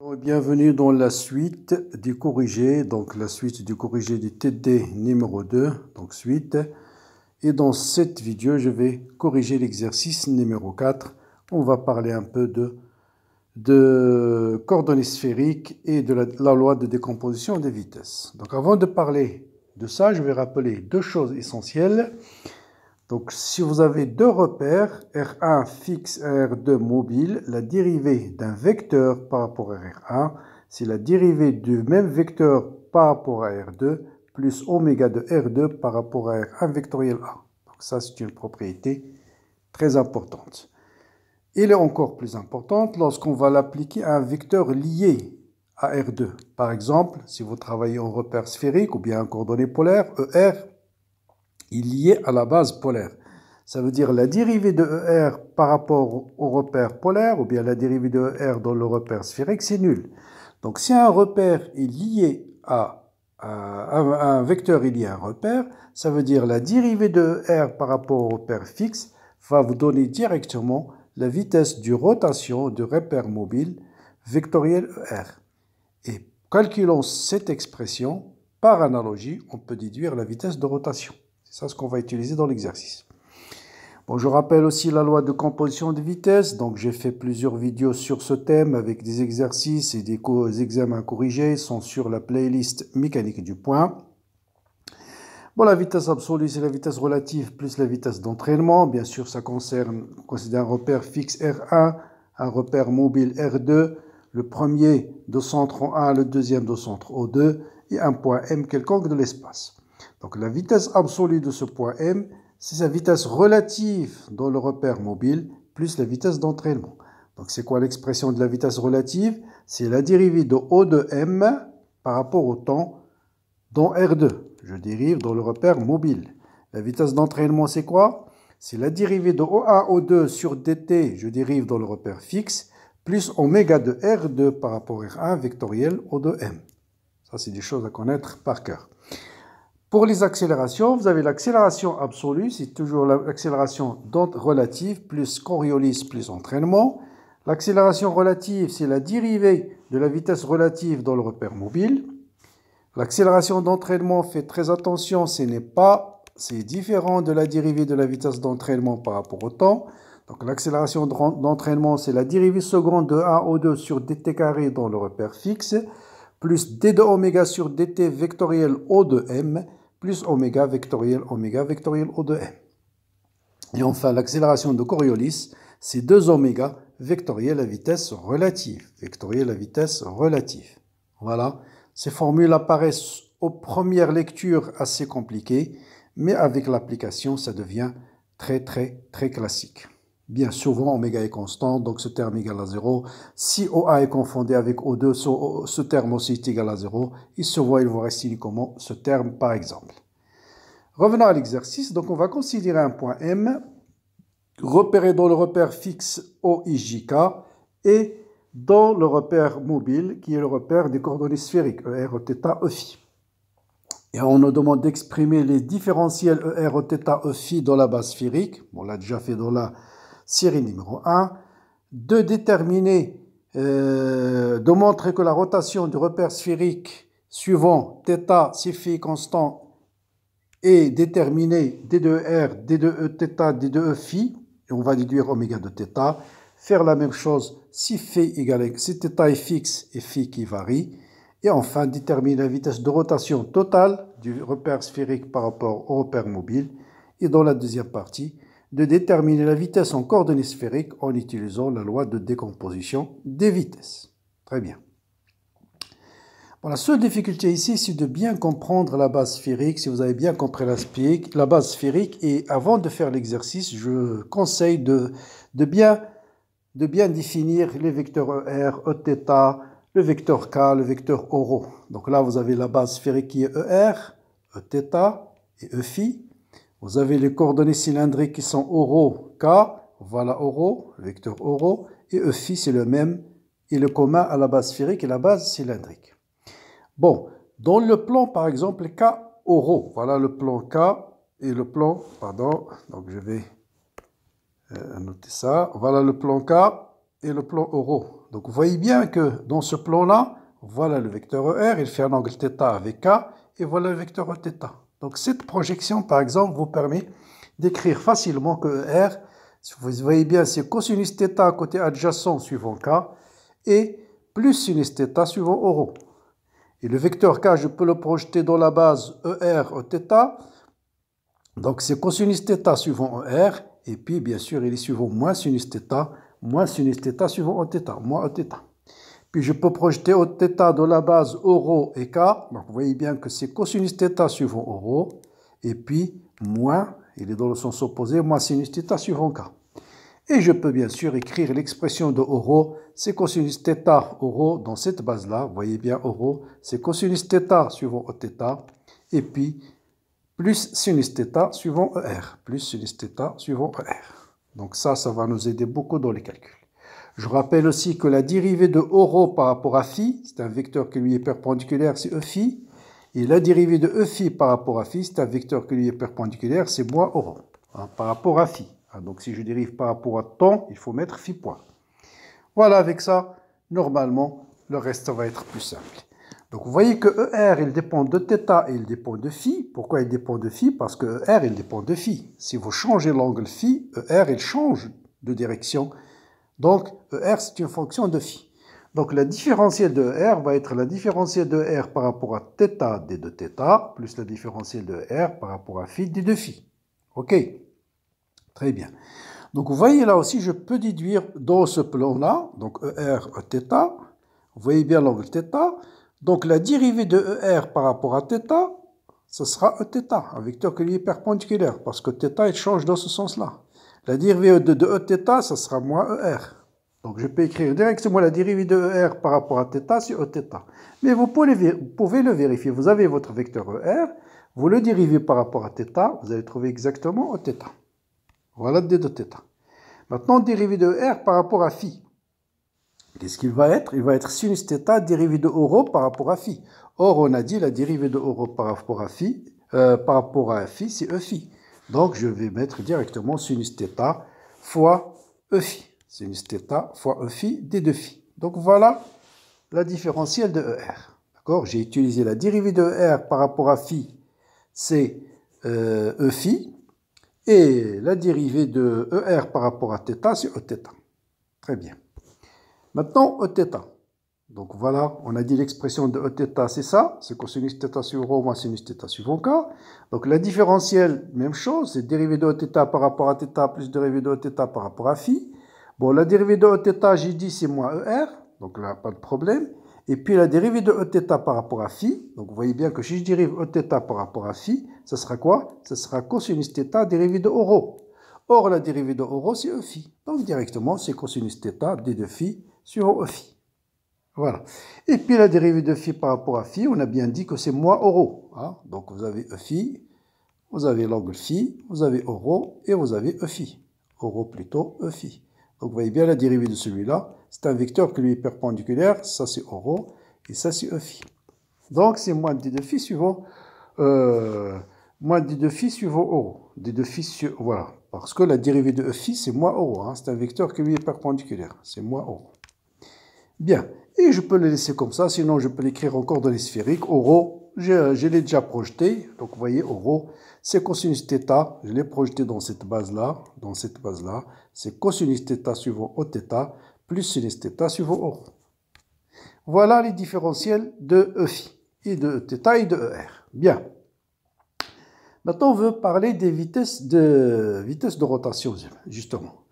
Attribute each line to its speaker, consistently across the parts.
Speaker 1: Oh, bienvenue dans la suite du corrigé, donc la suite du corrigé du TD numéro 2, donc suite. Et dans cette vidéo, je vais corriger l'exercice numéro 4. On va parler un peu de, coordonnées sphériques et de la loi de décomposition des vitesses. Donc avant de parler de ça, je vais rappeler deux choses essentielles. Donc si vous avez deux repères, R1 fixe et R2 mobile, la dérivée d'un vecteur par rapport à R1, c'est la dérivée du même vecteur par rapport à R2 plus oméga de R2 par rapport à R1 vectoriel A. Donc ça, c'est une propriété très importante. Il est encore plus importante lorsqu'on va l'appliquer à un vecteur lié à R2. Par exemple, si vous travaillez en repère sphérique ou bien en coordonnées polaires, ER est lié à la base polaire. Ça veut dire la dérivée de ER par rapport au repère polaire, ou bien la dérivée de ER dans le repère sphérique, c'est nul. Donc si un repère est lié à un, vecteur il y a un repère, ça veut dire la dérivée de ER par rapport au repère fixe va vous donner directement la vitesse de rotation du repère mobile vectoriel ER. Et calculons cette expression, par analogie, on peut déduire la vitesse de rotation. C'est ça ce qu'on va utiliser dans l'exercice. je rappelle aussi la loi de composition des vitesses. Donc, j'ai fait plusieurs vidéos sur ce thème avec des exercices et des examens corrigés. Ils sont sur la playlist mécanique du point. Bon, la vitesse absolue, c'est la vitesse relative plus la vitesse d'entraînement. Bien sûr, ça concerne, un repère fixe R1, un repère mobile R2, le premier de centre O1, le deuxième de centre O2 et un point M quelconque de l'espace. Donc la vitesse absolue de ce point M, c'est sa vitesse relative dans le repère mobile plus la vitesse d'entraînement. Donc c'est quoi l'expression de la vitesse relative C'est la dérivée de O de M par rapport au temps dans R2. Je dérive dans le repère mobile. La vitesse d'entraînement, c'est quoi C'est la dérivée de O1, O2 sur dt, je dérive dans le repère fixe, plus oméga de R2 par rapport à R1 vectoriel O de M. Ça, c'est des choses à connaître par cœur. Pour les accélérations, vous avez l'accélération absolue, c'est toujours l'accélération relative plus Coriolis plus entraînement. L'accélération relative, c'est la dérivée de la vitesse relative dans le repère mobile. L'accélération d'entraînement, faites très attention, ce n'est pas, c'est différent de la dérivée de la vitesse d'entraînement par rapport au temps. Donc l'accélération d'entraînement, c'est la dérivée seconde de 1 O2 sur dt carré dans le repère fixe, plus d 2 oméga sur dt vectoriel O 2 m, plus oméga vectoriel oméga vectoriel O de m. Et enfin, l'accélération de Coriolis, c'est 2 oméga vectoriel à vitesse relative. Vectoriel à vitesse relative. Voilà, ces formules apparaissent aux premières lectures assez compliquées, mais avec l'application, ça devient très très très classique bien souvent oméga est constant, donc ce terme égal à 0. Si OA est confondu avec O2, ce, terme aussi est égal à 0. Il se voit, il vous reste uniquement ce terme par exemple. Revenons à l'exercice, donc on va considérer un point M repéré dans le repère fixe OIJK et dans le repère mobile qui est le repère des coordonnées sphériques ER, θ, EΦ. Et on nous demande d'exprimer les différentiels ER, θ, EΦ dans la base sphérique. On l'a déjà fait dans la série numéro 1. de Déterminer, euh, de montrer que la rotation du repère sphérique suivant θ phi constant est déterminée D2R, D2E θ, D2E φ, et on va déduire oméga de θ. Faire la même chose si θ est fixe et φ qui varie. Et enfin, déterminer la vitesse de rotation totale du repère sphérique par rapport au repère mobile. Et dans la deuxième partie, de déterminer la vitesse en coordonnées sphériques en utilisant la loi de décomposition des vitesses. Très bien. la seule difficulté ici, c'est de bien comprendre la base sphérique. Si vous avez bien compris la, la base sphérique, et avant de faire l'exercice, je conseille de, bien, de bien définir les vecteurs ER, Eθ, le vecteur K, le vecteur Oro. Donc là, vous avez la base sphérique qui est ER, Eθ et Eφ vous avez les coordonnées cylindriques qui sont Oro, K, voilà Oro, vecteur Oro, et EFI, c'est le même, et le commun à la base sphérique et la base cylindrique. Bon, dans le plan par exemple K Oro, voilà le plan K et le plan, pardon, donc je vais euh, noter ça, voilà le plan K et le plan Oro. Donc vous voyez bien que dans ce plan-là, voilà le vecteur ER, il fait un angle θ avec K, et voilà le vecteur θ. E donc cette projection, par exemple, vous permet d'écrire facilement que ER, vous voyez bien, c'est cosinus côté adjacent suivant K et plus sinus suivant o. Et le vecteur K, je peux le projeter dans la base ER theta. Donc c'est cosinus suivant ER et puis bien sûr, il est suivant moins sinus moins sinus θ suivant theta moins theta. Puis je peux projeter au θ de la base euro et k. vous voyez bien que c'est cosinus θ suivant euro. Et puis moins, il est dans le sens opposé, moins sinus θ suivant k. Et je peux bien sûr écrire l'expression de euro, c'est cosinus θ euro dans cette base-là. Vous voyez bien euro, c'est cosinus θ suivant e au Et puis plus sinus θ suivant ER, plus sinus suivant ER. Donc ça, ça va nous aider beaucoup dans les calculs. Je rappelle aussi que la dérivée de Oro par rapport à phi, c'est un vecteur qui lui est perpendiculaire, c'est E Et la dérivée de E par rapport à phi, c'est un vecteur qui lui est perpendiculaire, c'est moins Oro, hein, par rapport à phi. Hein, donc si je dérive par rapport à temps, il faut mettre phi point. Voilà, avec ça, normalement, le reste va être plus simple. Donc vous voyez que ER, il dépend de θ et il dépend de phi. Pourquoi il dépend de phi Parce que ER, il dépend de phi. Si vous changez l'angle phi, ER, il change de direction donc, ER, c'est une fonction de phi. Donc, la différentielle de e R va être la différentielle de e R par rapport à θ des deux θ, plus la différentielle de e R par rapport à phi des deux phi. OK Très bien. Donc, vous voyez là aussi, je peux déduire dans ce plan-là, donc ER, θ, vous voyez bien l'angle θ, donc la dérivée de ER par rapport à θ, ce sera Eθ, un vecteur qui est perpendiculaire, parce que θ, il change dans ce sens-là. La dérivée de E θ, ça sera moins ER. Donc je peux écrire directement la dérivée de ER par rapport à θ sur E Mais vous pouvez, le vérifier. Vous avez votre vecteur ER, vous le dérivez par rapport à θ, vous allez trouver exactement Eθ. Voilà D de θ. Maintenant, dérivée de e r par rapport à φ. Qu'est-ce qu'il va être Il va être sinus θ dérivée de oro par rapport à φ. Or, on a dit la dérivée de oro par rapport à φ, euh, par rapport à phi, c'est E donc je vais mettre directement sinus θ fois E phi. Sinus θ fois E phi des deux phi. Donc voilà la différentielle de ER. D'accord J'ai utilisé la dérivée de ER par rapport à phi, c'est E euh, phi. Et la dérivée de ER par rapport à θ, c'est θ. Très bien. Maintenant, θ. Donc voilà, on a dit l'expression de Eθ, c'est ça, c'est cosinus θ sur ρ moins sinus θ sur K. Donc la différentielle, même chose, c'est dérivée de Eθ par rapport à θ plus dérivée de Eθ par rapport à phi. Bon, la dérivée de Eθ, j'ai dit, c'est moins ER, donc là, pas de problème. Et puis la dérivée de Eθ par rapport à phi, donc vous voyez bien que si je dérive Eθ par rapport à phi, ça sera quoi Ça sera cosinus θ dérivé de Oro. Or, la dérivée de Oro, c'est Eφ. Donc directement, c'est cosinus θ d de phi sur Eφ. Voilà. Et puis la dérivée de phi par rapport à phi, on a bien dit que c'est moins euro. Hein. Donc vous avez E phi, vous avez l'angle phi, vous avez euro et vous avez E phi. Euro plutôt e phi. Donc vous voyez bien la dérivée de celui-là. C'est un vecteur qui lui est perpendiculaire. Ça c'est euro et ça c'est e phi. Donc c'est moins d de phi suivant euh, moins d de phi suivant euro. D de phi voilà. Parce que la dérivée de e phi c'est moins euro. Hein. C'est un vecteur qui lui est perpendiculaire. C'est moins euro. Bien. Et je peux le laisser comme ça, sinon je peux l'écrire encore dans les sphériques. Oro, je, je l'ai déjà projeté. Donc vous voyez, Oro, c'est cosinus θ. Je l'ai projeté dans cette base-là. Dans cette base-là. C'est cosinus θ suivant O plus sinus θ suivant o. Voilà les différentiels de Eφ, et de θ e et de ER. Bien. Maintenant, on veut parler des vitesses de, vitesses de rotation, justement.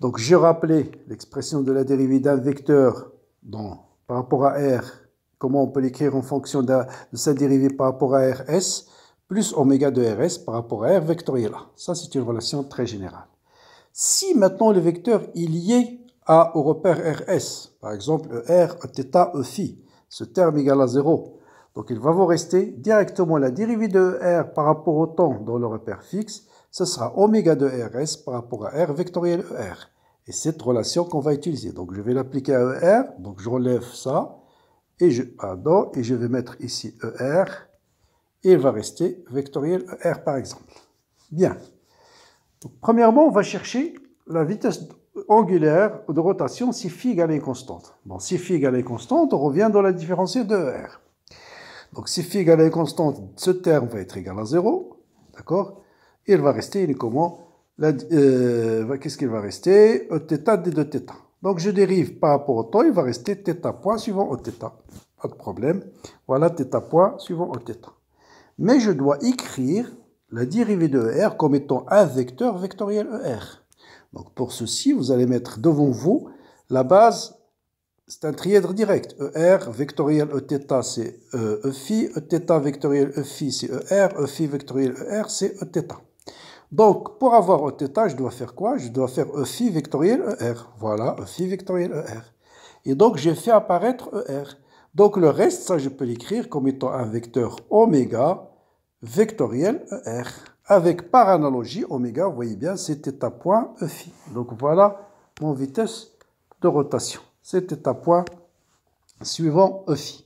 Speaker 1: Donc, je rappelais l'expression de la dérivée d'un vecteur donc par rapport à R, comment on peut l'écrire en fonction de, sa dérivée par rapport à RS, plus oméga de RS par rapport à R vectoriel A. Ça, c'est une relation très générale. Si maintenant le vecteur est lié à, au repère RS, par exemple R, θ, Eφ, ce terme égal à 0, donc il va vous rester directement la dérivée de R par rapport au temps dans le repère fixe, ce sera oméga de RS par rapport à R vectoriel ER. Et cette relation qu'on va utiliser. Donc je vais l'appliquer à ER, donc je relève ça, et je, et je vais mettre ici ER, et il va rester vectoriel ER par exemple. Bien. premièrement, on va chercher la vitesse angulaire de rotation si phi égale est constante. Bon, si phi égale est constante, on revient dans la différenciée de ER. Donc si phi égale est constante, ce terme va être égal à 0, d'accord Et Il va rester comment euh, qu'est-ce qu'il va rester Eθ des 2 θ. Donc je dérive par rapport au temps, il va rester θ point suivant au Pas de problème. Voilà θ point suivant au Mais je dois écrire la dérivée de ER comme étant un vecteur vectoriel ER. Donc pour ceci, vous allez mettre devant vous la base, c'est un trièdre direct. ER vectoriel Eθ, euh, e e e c'est E, Eφ, Eθ vectoriel phi c'est ER, phi vectoriel ER, c'est Eθ. Donc, pour avoir θ, je dois faire quoi Je dois faire EΦ vectoriel ER. Voilà, EΦ vectoriel ER. Et donc, j'ai fait apparaître ER. Donc, le reste, ça, je peux l'écrire comme étant un vecteur oméga vectoriel ER. Avec, par analogie, oméga, vous voyez bien, c'est θ point EΦ. Donc, voilà mon vitesse de rotation. C'est θ point suivant EΦ.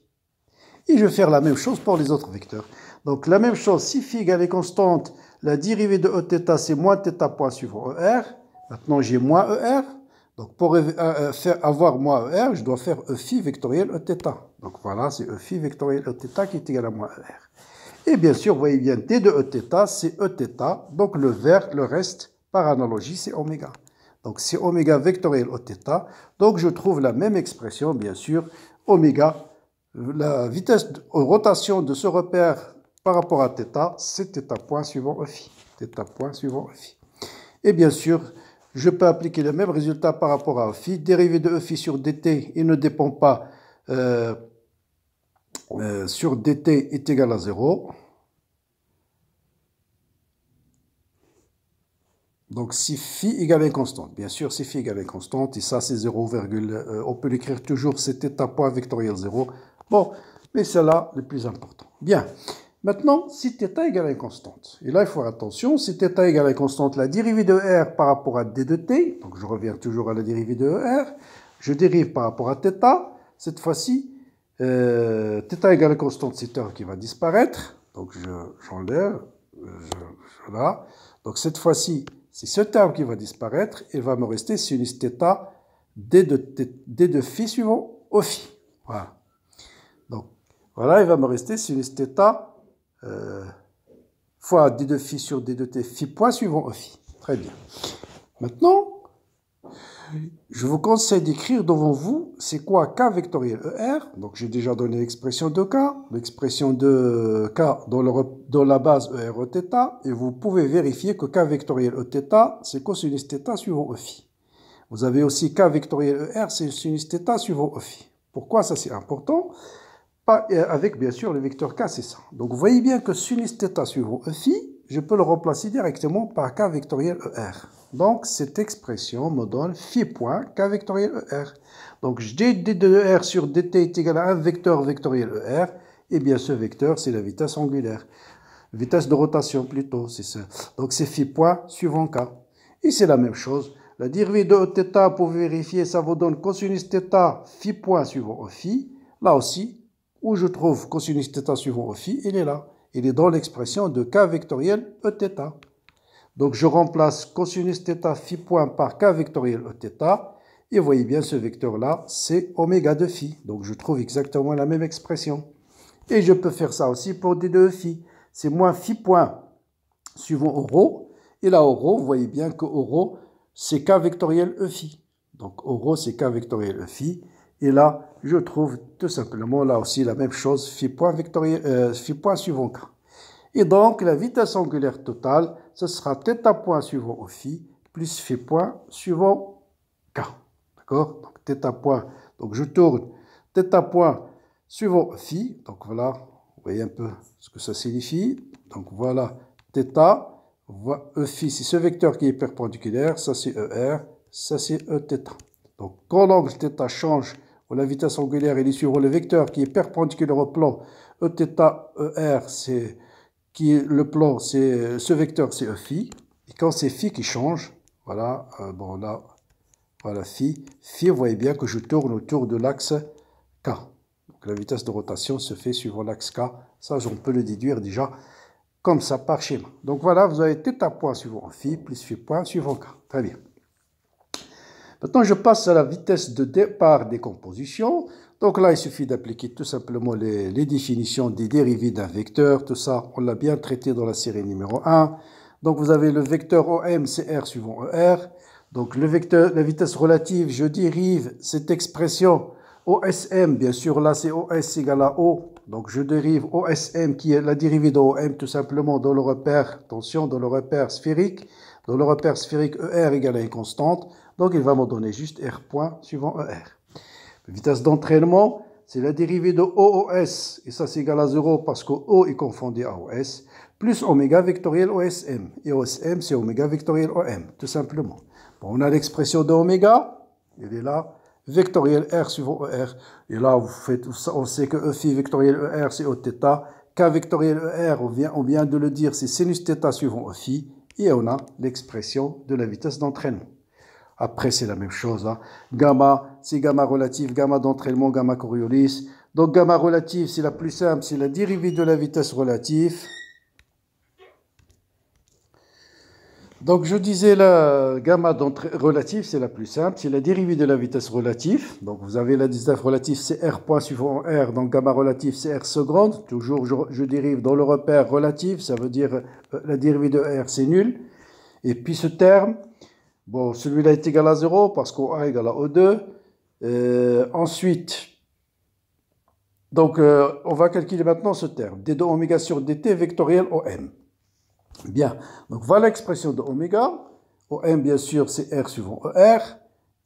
Speaker 1: Et je vais faire la même chose pour les autres vecteurs. Donc, la même chose, si φ est constante, la dérivée de Eθ, c'est moins θ point suivant ER. Maintenant, j'ai moins ER. Donc, pour euh, euh, faire avoir moins ER, je dois faire E vectoriel Eθ. Donc, voilà, c'est E vectoriel Eθ qui est égal à moins ER. Et bien sûr, vous voyez bien, t de Eθ, c'est Eθ. Donc, le vert, le reste, par analogie, c'est oméga. Donc, c'est oméga vectoriel Eθ. Donc, je trouve la même expression, bien sûr, oméga la vitesse de rotation de ce repère par rapport à θ, c'est θ point suivant e phi. θ point suivant e phi. Et bien sûr, je peux appliquer le même résultat par rapport à e phi. Dérivé de phi sur dt, il ne dépend pas euh, euh, sur dt est égal à 0. Donc si phi égale constante, bien sûr si phi égale constante, et ça c'est 0, euh, on peut l'écrire toujours, c'est θ point vectoriel 0. Bon, mais c'est là le plus important. Bien, Maintenant, si θ égale à une constante, et là il faut faire attention, si θ égale à une constante, la dérivée de R par rapport à d de t, donc je reviens toujours à la dérivée de R, je dérive par rapport à θ, cette fois-ci, euh, θ égale à constante, c'est terme qui va disparaître, donc j'enlève, je, voilà, donc cette fois-ci, c'est ce terme qui va disparaître, il va me rester sinus θ d de, phi suivant au phi, voilà. Donc, voilà, il va me rester sinus θ euh, fois d de phi sur d de t phi point suivant phi. Très bien. Maintenant, je vous conseille d'écrire devant vous c'est quoi k vectoriel ER. Donc j'ai déjà donné l'expression de k, l'expression de k dans, la base ER e theta. et vous pouvez vérifier que k vectoriel e theta, c'est cosinus θ suivant phi. Vous avez aussi k vectoriel ER, c'est sinus θ suivant phi. Pourquoi ça c'est important euh, avec bien sûr le vecteur k, c'est ça. Donc vous voyez bien que sinus θ suivant phi, je peux le remplacer directement par k vectoriel ER. Donc cette expression me donne phi point k vectoriel ER. Donc j'ai d de e r sur dt est égal à un vecteur vectoriel ER, et bien ce vecteur c'est la vitesse angulaire. Vitesse de rotation plutôt, c'est ça. Donc c'est phi point suivant k. Et c'est la même chose. La dérivée de θ e pour vérifier, ça vous donne cosinus θ phi point suivant phi. Là aussi, où je trouve cosinus θ suivant phi, il est là. Il est dans l'expression de k vectoriel Eθ. Donc je remplace cosinus θ phi point par k vectoriel Eθ. Et vous voyez bien ce vecteur-là, c'est oméga de phi. Donc je trouve exactement la même expression. Et je peux faire ça aussi pour d2 phi. C'est moins phi point suivant rho. Et là, rho, vous voyez bien que rho, c'est k vectoriel E Donc rho, c'est k vectoriel E phi. Et là, je trouve tout simplement là aussi la même chose, phi point, euh, point suivant k. Et donc, la vitesse angulaire totale, ce sera θ point suivant phi plus phi point suivant k. D'accord Donc, θ point, donc je tourne θ point suivant phi. Donc, voilà, vous voyez un peu ce que ça signifie. Donc, voilà, θ, e phi, c'est ce vecteur qui est perpendiculaire, ça c'est ER, ça c'est Eθ. Donc, quand l'angle θ change la vitesse angulaire, il est suivant le vecteur qui est perpendiculaire au plan EθER, e c'est qui est le plan, c'est ce vecteur, c'est Eφ. Et quand c'est phi qui change, voilà, euh, bon, on voilà, phi. φ, vous voyez bien que je tourne autour de l'axe k. Donc la vitesse de rotation se fait suivant l'axe k. Ça, on peut le déduire déjà comme ça par schéma. Donc voilà, vous avez θ point suivant Φ, plus phi point suivant k. Très bien. Maintenant, je passe à la vitesse de départ des compositions. Donc là, il suffit d'appliquer tout simplement les, définitions des dérivés d'un vecteur. Tout ça, on l'a bien traité dans la série numéro 1. Donc vous avez le vecteur OM, CR suivant ER. Donc le vecteur, la vitesse relative, je dérive cette expression OSM, bien sûr, là c'est OS égale à O. Donc je dérive OSM qui est la dérivée de OM tout simplement dans le repère, tension, dans le repère sphérique. Dans le repère sphérique, ER égale à une constante. Donc il va me donner juste R point suivant ER. Vitesse d'entraînement, c'est la dérivée de OOS, et ça c'est égal à 0 parce que O est confondu à OS, plus oméga vectoriel OSM. Et OSM, c'est oméga vectoriel OM, tout simplement. Bon, on a l'expression de oméga, elle est là, vectoriel R suivant ER. Et là, vous faites, on sait que E phi vectoriel ER, c'est O theta. K vectoriel ER, on vient, on vient de le dire, c'est sinus theta suivant E phi. Et on a l'expression de la vitesse d'entraînement. Après, c'est la même chose. Hein. Gamma, c'est gamma relatif. gamma d'entraînement, gamma Coriolis. Donc gamma relatif, c'est la plus simple, c'est la dérivée de la vitesse relative. Donc je disais la gamma relative, c'est la plus simple, c'est la dérivée de la vitesse relative. Donc vous avez la distance relative, c'est r point suivant r, donc gamma relatif, c'est r seconde. Toujours je, dérive dans le repère relatif. ça veut dire euh, la dérivée de r, c'est nul. Et puis ce terme, Bon, celui-là est égal à 0 parce qu'on a égal à O2. Euh, ensuite, donc euh, on va calculer maintenant ce terme. D 2 oméga sur dt vectoriel OM. Bien, donc voilà l'expression de oméga. OM, bien sûr, c'est R suivant ER.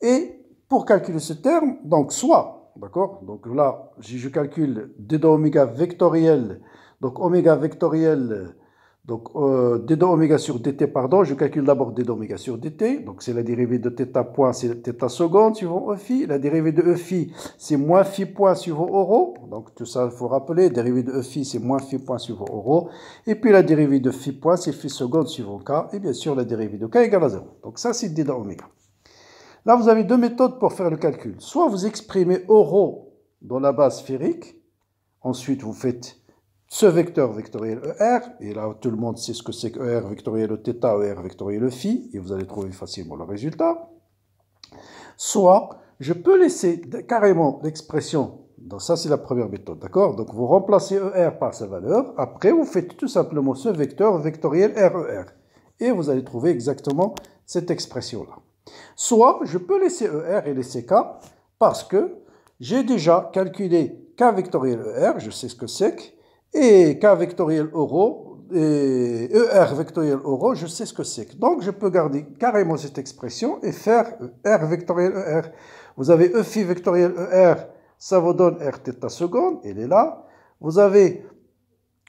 Speaker 1: Et pour calculer ce terme, donc soit, d'accord Donc là, je, calcule d 2 oméga vectoriel. Donc oméga vectoriel donc, euh, d oméga sur dt, pardon, je calcule d'abord d oméga sur dt. Donc, c'est la dérivée de θ point, c'est θ seconde suivant e phi. La dérivée de e phi, c'est moins phi point suivant euro. Donc, tout ça, il faut rappeler. La dérivée de e phi, c'est moins phi point suivant euro. Et puis, la dérivée de phi point, c'est phi seconde suivant k. Et bien sûr, la dérivée de k égale à 0. Donc, ça, c'est d oméga. Là, vous avez deux méthodes pour faire le calcul. Soit vous exprimez euro dans la base sphérique. Ensuite, vous faites ce vecteur vectoriel ER, et là tout le monde sait ce que c'est que ER vectoriel θ, e ER vectoriel phi, e et vous allez trouver facilement le résultat, soit je peux laisser carrément l'expression, donc ça c'est la première méthode, d'accord Donc vous remplacez ER par sa valeur, après vous faites tout simplement ce vecteur vectoriel RER, e et vous allez trouver exactement cette expression-là. Soit je peux laisser ER et laisser K, parce que j'ai déjà calculé K vectoriel ER, je sais ce que c'est, et K vectoriel euro, et ER vectoriel euro, je sais ce que c'est. Donc je peux garder carrément cette expression et faire e R vectoriel ER. Vous avez E phi vectoriel ER, ça vous donne R θ seconde, elle est là. Vous avez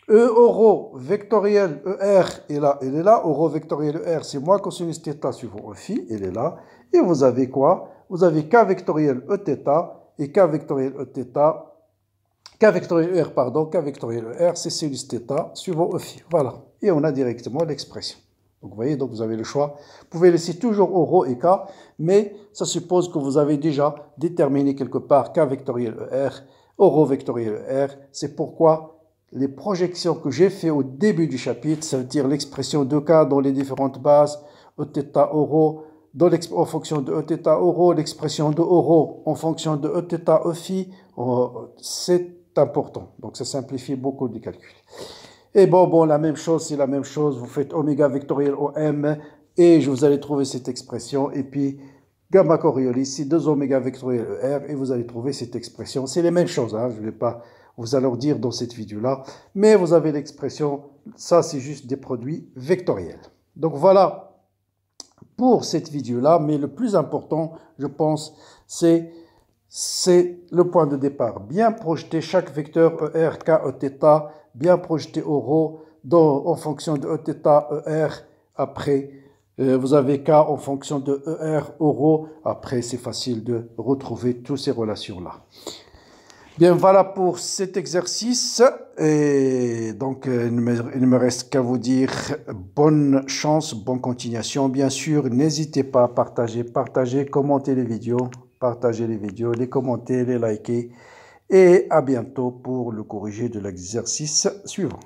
Speaker 1: E euro vectoriel ER, et là, elle est là. Euro vectoriel ER, c'est moins cosinus θ suivant E phi, elle est là. Et vous avez quoi Vous avez K vectoriel E θ et K vectoriel E theta K-vectoriel R, pardon, K-vectoriel R, c'est sinus θ suivant phi, e Voilà. Et on a directement l'expression. Donc vous voyez, donc vous avez le choix. Vous pouvez laisser toujours au et k, mais ça suppose que vous avez déjà déterminé quelque part k vectoriel r rho vectoriel r C'est pourquoi les projections que j'ai faites au début du chapitre, ça veut dire l'expression de k dans les différentes bases, Eθ, rho, dans en fonction de Eθ, rho, l'expression de rho en fonction de Eθ, phi, e c'est important. Donc ça simplifie beaucoup les calculs. Et bon, bon, la même chose, c'est la même chose. Vous faites oméga vectoriel OM et je vous allez trouver cette expression. Et puis, gamma Coriolis, c'est 2 oméga vectoriel ER et vous allez trouver cette expression. C'est les mêmes choses, hein. je ne vais pas vous dire dans cette vidéo-là. Mais vous avez l'expression, ça c'est juste des produits vectoriels. Donc voilà pour cette vidéo-là. Mais le plus important, je pense, c'est c'est le point de départ. Bien projeter chaque vecteur ER, K, Eθ, bien projeter au dans, en fonction de Eθ, ER. Après, euh, vous avez K en fonction de ER, Après, c'est facile de retrouver toutes ces relations-là. Bien, voilà pour cet exercice. Et donc, euh, il ne me reste qu'à vous dire bonne chance, bonne continuation. Bien sûr, n'hésitez pas à partager, partager, commenter les vidéos partager les vidéos, les commenter, les liker. Et à bientôt pour le corrigé de l'exercice suivant.